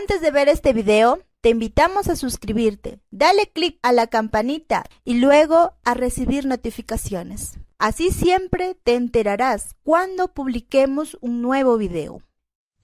Antes de ver este video, te invitamos a suscribirte, dale click a la campanita y luego a recibir notificaciones. Así siempre te enterarás cuando publiquemos un nuevo video.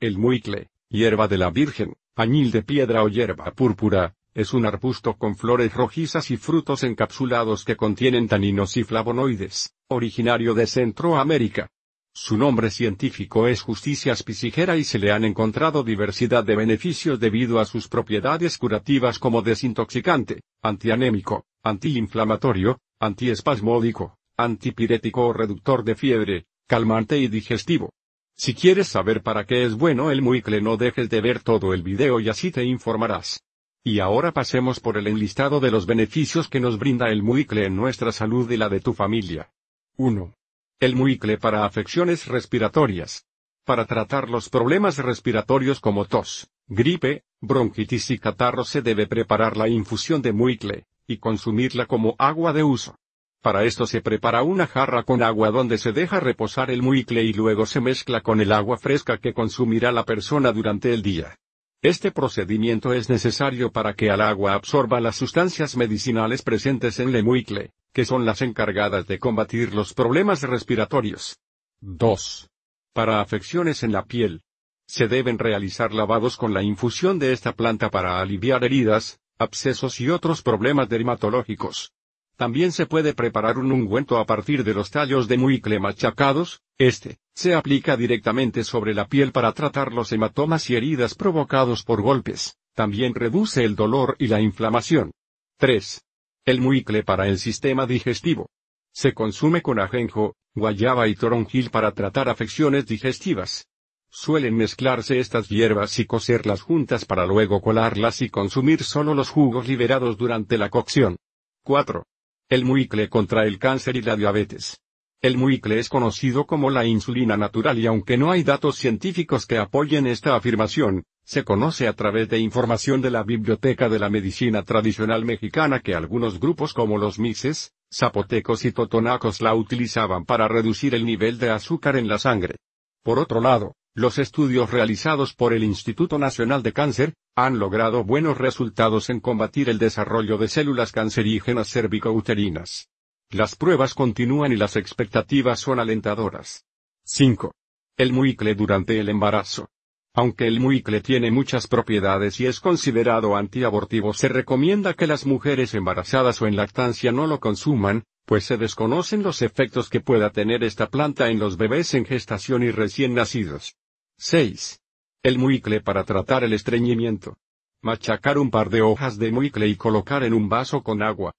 El muicle, hierba de la Virgen, añil de piedra o hierba púrpura, es un arbusto con flores rojizas y frutos encapsulados que contienen taninos y flavonoides, originario de Centroamérica. Su nombre científico es Justicia spicigera y se le han encontrado diversidad de beneficios debido a sus propiedades curativas como desintoxicante, antianémico, antiinflamatorio, antiespasmódico, antipirético o reductor de fiebre, calmante y digestivo. Si quieres saber para qué es bueno el muicle no dejes de ver todo el video y así te informarás. Y ahora pasemos por el enlistado de los beneficios que nos brinda el muicle en nuestra salud y la de tu familia. 1. El muicle para afecciones respiratorias. Para tratar los problemas respiratorios como tos, gripe, bronquitis y catarro se debe preparar la infusión de muicle, y consumirla como agua de uso. Para esto se prepara una jarra con agua donde se deja reposar el muicle y luego se mezcla con el agua fresca que consumirá la persona durante el día. Este procedimiento es necesario para que el agua absorba las sustancias medicinales presentes en el muicle, que son las encargadas de combatir los problemas respiratorios. 2. Para afecciones en la piel. Se deben realizar lavados con la infusión de esta planta para aliviar heridas, abscesos y otros problemas dermatológicos. También se puede preparar un ungüento a partir de los tallos de muicle machacados, este, se aplica directamente sobre la piel para tratar los hematomas y heridas provocados por golpes, también reduce el dolor y la inflamación. 3. El muicle para el sistema digestivo. Se consume con ajenjo, guayaba y toronjil para tratar afecciones digestivas. Suelen mezclarse estas hierbas y cocerlas juntas para luego colarlas y consumir solo los jugos liberados durante la cocción. 4. El muicle contra el cáncer y la diabetes. El muicle es conocido como la insulina natural y aunque no hay datos científicos que apoyen esta afirmación, se conoce a través de información de la Biblioteca de la Medicina Tradicional Mexicana que algunos grupos como los mises, zapotecos y totonacos la utilizaban para reducir el nivel de azúcar en la sangre. Por otro lado, los estudios realizados por el Instituto Nacional de Cáncer han logrado buenos resultados en combatir el desarrollo de células cancerígenas cervicouterinas. Las pruebas continúan y las expectativas son alentadoras. 5. El muicle durante el embarazo. Aunque el muicle tiene muchas propiedades y es considerado antiabortivo, se recomienda que las mujeres embarazadas o en lactancia no lo consuman, pues se desconocen los efectos que pueda tener esta planta en los bebés en gestación y recién nacidos. 6. El muicle para tratar el estreñimiento. Machacar un par de hojas de muicle y colocar en un vaso con agua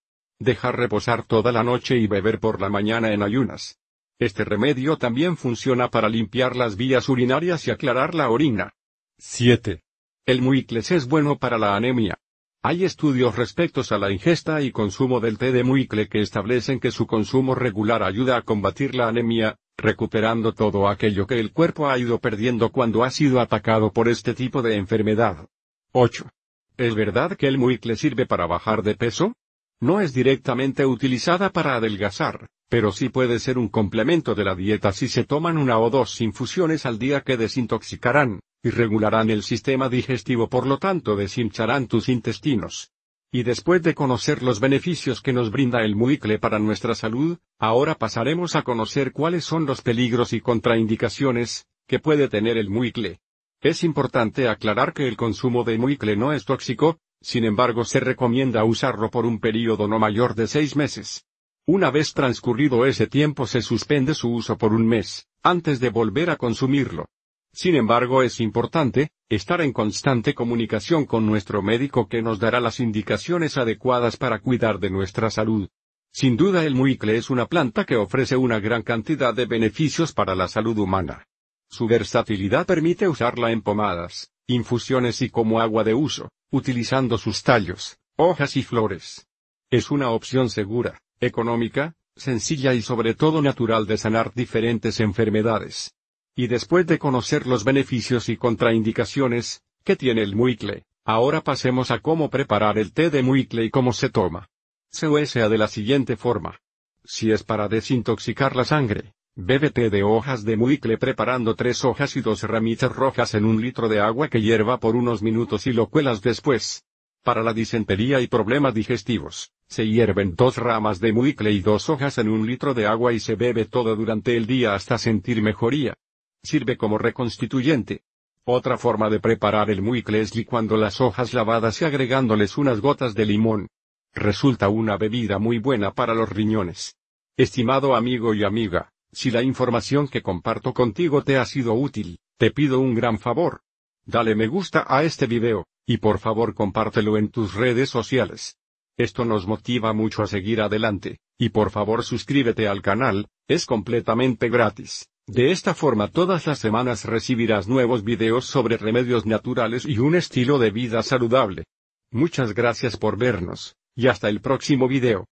dejar reposar toda la noche y beber por la mañana en ayunas. Este remedio también funciona para limpiar las vías urinarias y aclarar la orina. 7. El muicles es bueno para la anemia. Hay estudios respecto a la ingesta y consumo del té de muicle que establecen que su consumo regular ayuda a combatir la anemia, recuperando todo aquello que el cuerpo ha ido perdiendo cuando ha sido atacado por este tipo de enfermedad. 8. ¿Es verdad que el muicle sirve para bajar de peso? No es directamente utilizada para adelgazar, pero sí puede ser un complemento de la dieta si se toman una o dos infusiones al día que desintoxicarán, y regularán el sistema digestivo por lo tanto deshincharán tus intestinos. Y después de conocer los beneficios que nos brinda el muicle para nuestra salud, ahora pasaremos a conocer cuáles son los peligros y contraindicaciones que puede tener el muicle. Es importante aclarar que el consumo de muicle no es tóxico, sin embargo se recomienda usarlo por un período no mayor de seis meses. Una vez transcurrido ese tiempo se suspende su uso por un mes, antes de volver a consumirlo. Sin embargo es importante, estar en constante comunicación con nuestro médico que nos dará las indicaciones adecuadas para cuidar de nuestra salud. Sin duda el muicle es una planta que ofrece una gran cantidad de beneficios para la salud humana. Su versatilidad permite usarla en pomadas, infusiones y como agua de uso, utilizando sus tallos, hojas y flores. Es una opción segura, económica, sencilla y sobre todo natural de sanar diferentes enfermedades. Y después de conocer los beneficios y contraindicaciones, que tiene el muicle, ahora pasemos a cómo preparar el té de muicle y cómo se toma. Se usa de la siguiente forma. Si es para desintoxicar la sangre, Bébete de hojas de muicle preparando tres hojas y dos ramitas rojas en un litro de agua que hierva por unos minutos y lo cuelas después. Para la disentería y problemas digestivos, se hierven dos ramas de muicle y dos hojas en un litro de agua y se bebe todo durante el día hasta sentir mejoría. Sirve como reconstituyente. Otra forma de preparar el muicle es licuando las hojas lavadas y agregándoles unas gotas de limón. Resulta una bebida muy buena para los riñones. Estimado amigo y amiga, si la información que comparto contigo te ha sido útil, te pido un gran favor. Dale me gusta a este video, y por favor compártelo en tus redes sociales. Esto nos motiva mucho a seguir adelante, y por favor suscríbete al canal, es completamente gratis. De esta forma todas las semanas recibirás nuevos videos sobre remedios naturales y un estilo de vida saludable. Muchas gracias por vernos, y hasta el próximo video.